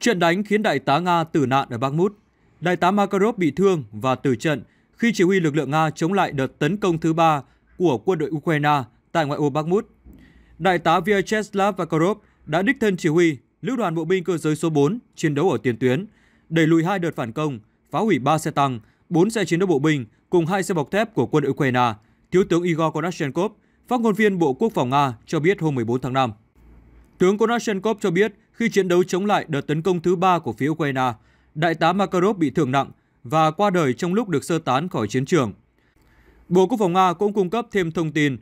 Trận đánh khiến đại tá Nga tử nạn ở Bakhmut. Đại tá Makarov bị thương và tử trận khi chỉ huy lực lượng Nga chống lại đợt tấn công thứ ba của quân đội Ukraine tại ngoại ô Bakhmut. Đại tá Vyacheslav Makarov đã đích thân chỉ huy lữ đoàn bộ binh cơ giới số 4 chiến đấu ở tiền tuyến, đẩy lùi hai đợt phản công, phá hủy 3 xe tăng, 4 xe chiến đấu bộ binh cùng hai xe bọc thép của quân đội Ukraine, Thiếu tướng Igor Konashenkov, phát ngôn viên Bộ Quốc phòng Nga cho biết hôm 14 tháng 5. Tướng Konashenkov cho biết khi chiến đấu chống lại đợt tấn công thứ ba của phía Ukraine, đại tá Makarov bị thương nặng và qua đời trong lúc được sơ tán khỏi chiến trường. Bộ Quốc phòng Nga cũng cung cấp thêm thông tin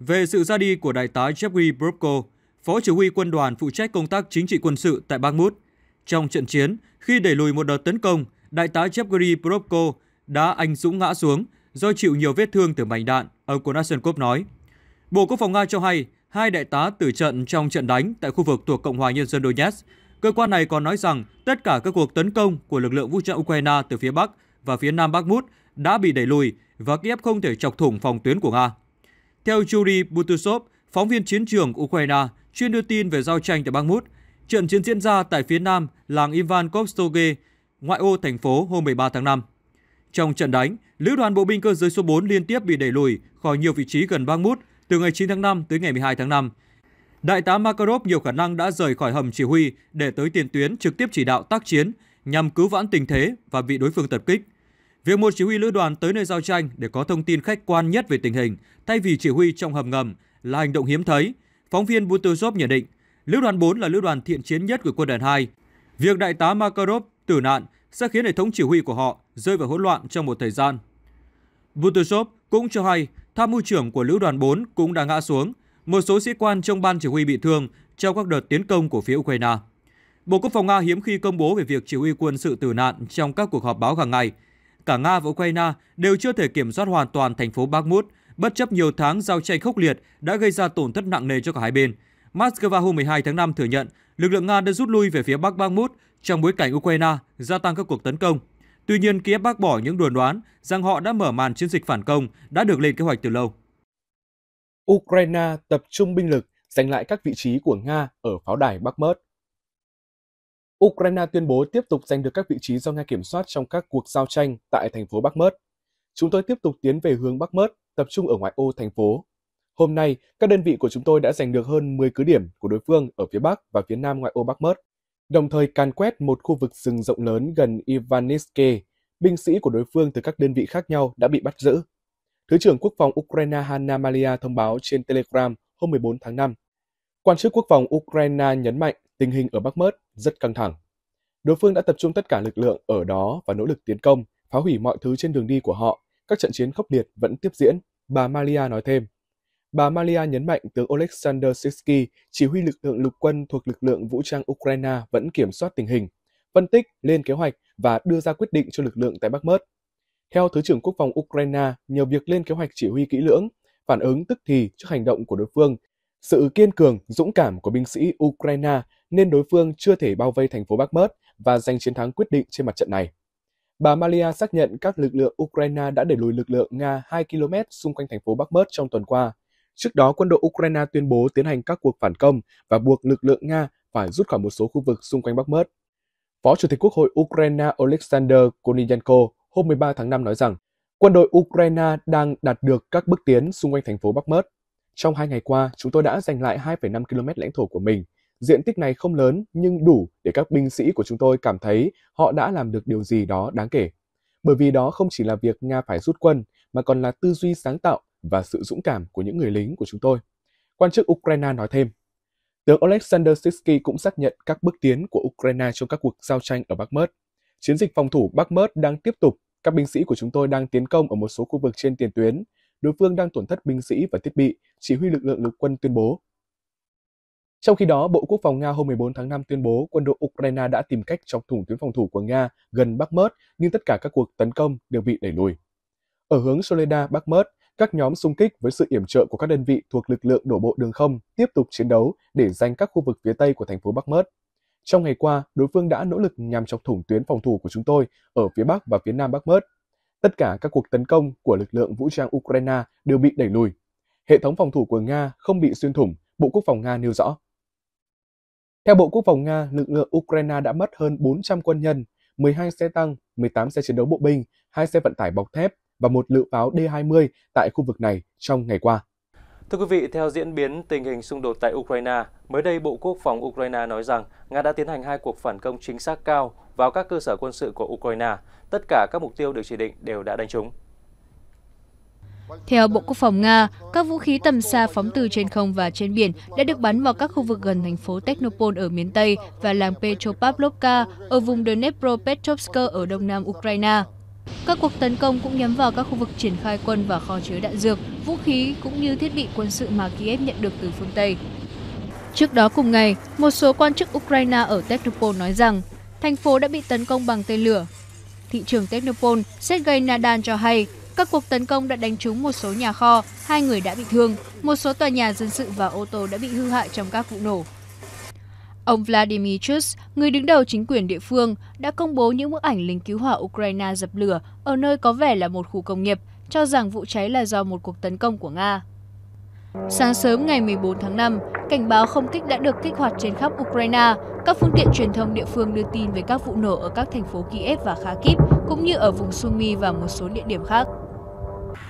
về sự ra đi của đại tá Jeffrey Brovko, phó chỉ huy quân đoàn phụ trách công tác chính trị quân sự tại Bakhmut. Trong trận chiến, khi đẩy lùi một đợt tấn công, đại tá Jeffrey Brovko đã anh dũng ngã xuống do chịu nhiều vết thương từ mảnh đạn, ông Konashenkov nói. Bộ Quốc phòng Nga cho hay, hai đại tá tử trận trong trận đánh tại khu vực thuộc Cộng hòa Nhân dân Donetsk. Cơ quan này còn nói rằng tất cả các cuộc tấn công của lực lượng vũ trang Ukraine từ phía Bắc và phía Nam Bakhmut đã bị đẩy lùi và Kiev không thể chọc thủng phòng tuyến của Nga. Theo Yuri Butusov, phóng viên chiến trường Ukraine chuyên đưa tin về giao tranh tại Bakhmut, trận chiến diễn ra tại phía nam làng Ivan Kostoge, ngoại ô thành phố hôm 13 tháng 5. Trong trận đánh, lữ đoàn bộ binh cơ giới số 4 liên tiếp bị đẩy lùi khỏi nhiều vị trí gần Bakhmut từ ngày 9 tháng 5 tới ngày 12 tháng 5, Đại tá Makarov nhiều khả năng đã rời khỏi hầm chỉ huy để tới tiền tuyến trực tiếp chỉ đạo tác chiến nhằm cứu vãn tình thế và bị đối phương tập kích. Việc một chỉ huy lữ đoàn tới nơi giao tranh để có thông tin khách quan nhất về tình hình thay vì chỉ huy trong hầm ngầm là hành động hiếm thấy, phóng viên Butuzov nhận định. Lữ đoàn 4 là lữ đoàn thiện chiến nhất của quân đoàn 2. Việc đại tá Makarov tử nạn sẽ khiến hệ thống chỉ huy của họ rơi vào hỗn loạn trong một thời gian. Butuzov cũng cho hay Tham mưu trưởng của lữ đoàn 4 cũng đã ngã xuống, một số sĩ quan trong ban chỉ huy bị thương trong các đợt tiến công của phía Ukraine. Bộ Quốc phòng Nga hiếm khi công bố về việc chỉ huy quân sự tử nạn trong các cuộc họp báo hàng ngày. Cả Nga và Ukraine đều chưa thể kiểm soát hoàn toàn thành phố Bakhmut, bất chấp nhiều tháng giao tranh khốc liệt đã gây ra tổn thất nặng nề cho cả hai bên. Moscow hôm 12 tháng 5 thừa nhận lực lượng Nga đã rút lui về phía Bắc Bakhmut trong bối cảnh Ukraine gia tăng các cuộc tấn công Tuy nhiên, Kiev bác bỏ những đồn đoán rằng họ đã mở màn chiến dịch phản công đã được lên kế hoạch từ lâu. Ukraine tập trung binh lực giành lại các vị trí của Nga ở pháo đài Bắc Bakhmut. Ukraine tuyên bố tiếp tục giành được các vị trí do Nga kiểm soát trong các cuộc giao tranh tại thành phố Bắc Bakhmut. Chúng tôi tiếp tục tiến về hướng Bắc Bakhmut, tập trung ở ngoại ô thành phố. Hôm nay, các đơn vị của chúng tôi đã giành được hơn 10 cứ điểm của đối phương ở phía Bắc và phía Nam ngoại ô Bắc Bakhmut đồng thời càn quét một khu vực rừng rộng lớn gần Ivaniske. Binh sĩ của đối phương từ các đơn vị khác nhau đã bị bắt giữ. Thứ trưởng Quốc phòng Ukraine Hanna Malia thông báo trên Telegram hôm 14 tháng 5. Quan chức quốc phòng Ukraine nhấn mạnh tình hình ở Bắc Mớt rất căng thẳng. Đối phương đã tập trung tất cả lực lượng ở đó và nỗ lực tiến công, phá hủy mọi thứ trên đường đi của họ. Các trận chiến khốc liệt vẫn tiếp diễn, bà Malia nói thêm. Bà Malia nhấn mạnh tướng Oleksandr Sisky, chỉ huy lực lượng lục quân thuộc lực lượng vũ trang Ukraine vẫn kiểm soát tình hình, phân tích, lên kế hoạch và đưa ra quyết định cho lực lượng tại Bắc Mớt. Theo Thứ trưởng Quốc phòng Ukraine, nhờ việc lên kế hoạch chỉ huy kỹ lưỡng, phản ứng tức thì trước hành động của đối phương, sự kiên cường, dũng cảm của binh sĩ Ukraine nên đối phương chưa thể bao vây thành phố Bắc Mớt và giành chiến thắng quyết định trên mặt trận này. Bà Malia xác nhận các lực lượng Ukraine đã đẩy lùi lực lượng Nga 2 km xung quanh thành phố Bắc Mớt trong tuần qua, Trước đó, quân đội Ukraine tuyên bố tiến hành các cuộc phản công và buộc lực lượng Nga phải rút khỏi một số khu vực xung quanh Bắc mất. Phó Chủ tịch Quốc hội Ukraine Oleksandr Kononenko hôm 13 tháng 5 nói rằng quân đội Ukraine đang đạt được các bước tiến xung quanh thành phố Bắc Mớt. Trong hai ngày qua, chúng tôi đã giành lại 2,5 km lãnh thổ của mình. Diện tích này không lớn nhưng đủ để các binh sĩ của chúng tôi cảm thấy họ đã làm được điều gì đó đáng kể. Bởi vì đó không chỉ là việc Nga phải rút quân, mà còn là tư duy sáng tạo và sự dũng cảm của những người lính của chúng tôi. Quan chức Ukraine nói thêm, tướng Alexander Sisky cũng xác nhận các bước tiến của Ukraine trong các cuộc giao tranh ở Bakhmut. Chiến dịch phòng thủ Bakhmut đang tiếp tục, các binh sĩ của chúng tôi đang tiến công ở một số khu vực trên tiền tuyến, đối phương đang tổn thất binh sĩ và thiết bị, chỉ huy lực lượng lục quân tuyên bố. Trong khi đó, Bộ Quốc phòng Nga hôm 14 tháng 5 tuyên bố quân đội Ukraine đã tìm cách chọc thủng tuyến phòng thủ của Nga gần Bakhmut, nhưng tất cả các cuộc tấn công đều bị đẩy lùi. Ở hướng Soleda, Bakhmut, các nhóm xung kích với sự yểm trợ của các đơn vị thuộc lực lượng đổ bộ đường không tiếp tục chiến đấu để giành các khu vực phía tây của thành phố Bắc Mớt. Trong ngày qua, đối phương đã nỗ lực nhằm chọc thủng tuyến phòng thủ của chúng tôi ở phía bắc và phía nam Bắc Mớt. Tất cả các cuộc tấn công của lực lượng vũ trang Ukraine đều bị đẩy lùi. Hệ thống phòng thủ của Nga không bị xuyên thủng, Bộ Quốc phòng Nga nêu rõ. Theo Bộ Quốc phòng Nga, lực lượng Ukraine đã mất hơn 400 quân nhân, 12 xe tăng, 18 xe chiến đấu bộ binh, 2 xe vận tải bọc thép, và một lựu pháo D-20 tại khu vực này trong ngày qua. Thưa quý vị, theo diễn biến tình hình xung đột tại Ukraine, mới đây Bộ Quốc phòng Ukraine nói rằng Nga đã tiến hành hai cuộc phản công chính xác cao vào các cơ sở quân sự của Ukraine. Tất cả các mục tiêu được chỉ định đều đã đánh trúng. Theo Bộ Quốc phòng Nga, các vũ khí tầm xa phóng từ trên không và trên biển đã được bắn vào các khu vực gần thành phố Technopol ở miền Tây và làng Petropavlovka ở vùng Dnepropetrovsk ở đông nam Ukraine. Các cuộc tấn công cũng nhắm vào các khu vực triển khai quân và kho chứa đạn dược, vũ khí cũng như thiết bị quân sự mà Kiev nhận được từ phương Tây. Trước đó cùng ngày, một số quan chức Ukraine ở Technopol nói rằng thành phố đã bị tấn công bằng tên lửa. Thị trường Technopol Sergei Nadan cho hay các cuộc tấn công đã đánh trúng một số nhà kho, hai người đã bị thương, một số tòa nhà dân sự và ô tô đã bị hư hại trong các vụ nổ. Ông Vladimir Chus, người đứng đầu chính quyền địa phương, đã công bố những bức ảnh lính cứu hỏa Ukraine dập lửa ở nơi có vẻ là một khu công nghiệp, cho rằng vụ cháy là do một cuộc tấn công của Nga. Sáng sớm ngày 14 tháng 5, cảnh báo không kích đã được kích hoạt trên khắp Ukraine. Các phương tiện truyền thông địa phương đưa tin về các vụ nổ ở các thành phố Kiev và Kharkiv, cũng như ở vùng Sumy và một số địa điểm khác.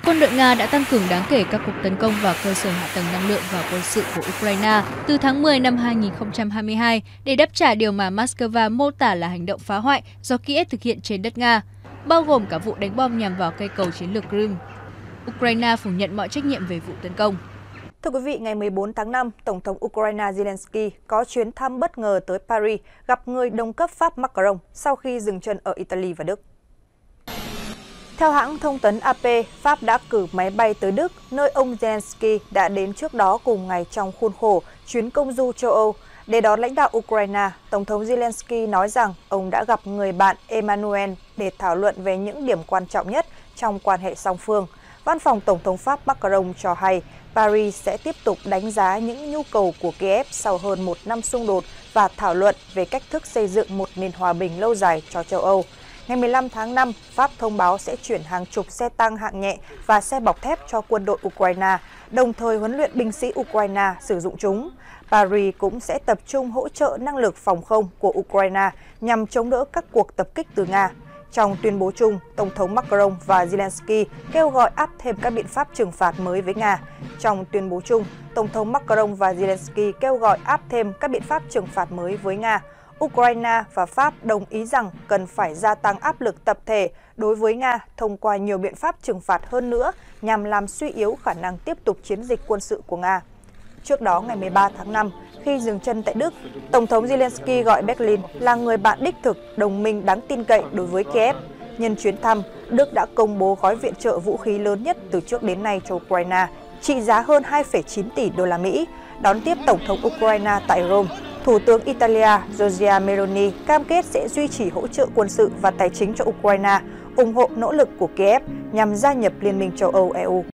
Quân đội Nga đã tăng cường đáng kể các cuộc tấn công vào cơ sở hạ tầng năng lượng và quân sự của Ukraine từ tháng 10 năm 2022 để đáp trả điều mà Moscow mô tả là hành động phá hoại do Kiev thực hiện trên đất Nga, bao gồm cả vụ đánh bom nhằm vào cây cầu chiến lược Crimea. Ukraine phủ nhận mọi trách nhiệm về vụ tấn công. Thưa quý vị, ngày 14 tháng 5, Tổng thống Ukraine Zelensky có chuyến thăm bất ngờ tới Paris, gặp người đồng cấp Pháp Macron sau khi dừng chân ở Italy và Đức. Theo hãng thông tấn AP, Pháp đã cử máy bay tới Đức, nơi ông Zelensky đã đến trước đó cùng ngày trong khuôn khổ chuyến công du châu Âu. Để đón lãnh đạo Ukraine, Tổng thống Zelensky nói rằng ông đã gặp người bạn Emmanuel để thảo luận về những điểm quan trọng nhất trong quan hệ song phương. Văn phòng Tổng thống Pháp Macron cho hay Paris sẽ tiếp tục đánh giá những nhu cầu của Kiev sau hơn một năm xung đột và thảo luận về cách thức xây dựng một nền hòa bình lâu dài cho châu Âu ngày 15 tháng 5, Pháp thông báo sẽ chuyển hàng chục xe tăng hạng nhẹ và xe bọc thép cho quân đội Ukraine, đồng thời huấn luyện binh sĩ Ukraine sử dụng chúng. Paris cũng sẽ tập trung hỗ trợ năng lực phòng không của Ukraine nhằm chống đỡ các cuộc tập kích từ Nga. Trong tuyên bố chung, Tổng thống Macron và Zelensky kêu gọi áp thêm các biện pháp trừng phạt mới với Nga. Trong tuyên bố chung, Tổng thống Macron và Zelensky kêu gọi áp thêm các biện pháp trừng phạt mới với Nga. Ukraine và Pháp đồng ý rằng cần phải gia tăng áp lực tập thể đối với Nga thông qua nhiều biện pháp trừng phạt hơn nữa nhằm làm suy yếu khả năng tiếp tục chiến dịch quân sự của Nga. Trước đó, ngày 13 tháng 5, khi dừng chân tại Đức, Tổng thống Zelensky gọi Berlin là người bạn đích thực, đồng minh đáng tin cậy đối với Kiev. Nhân chuyến thăm, Đức đã công bố gói viện trợ vũ khí lớn nhất từ trước đến nay cho Ukraine, trị giá hơn 2,9 tỷ đô la Mỹ, đón tiếp Tổng thống Ukraine tại Rome Thủ tướng Italia Giorgia Meloni cam kết sẽ duy trì hỗ trợ quân sự và tài chính cho Ukraine, ủng hộ nỗ lực của Kiev nhằm gia nhập Liên minh châu Âu EU.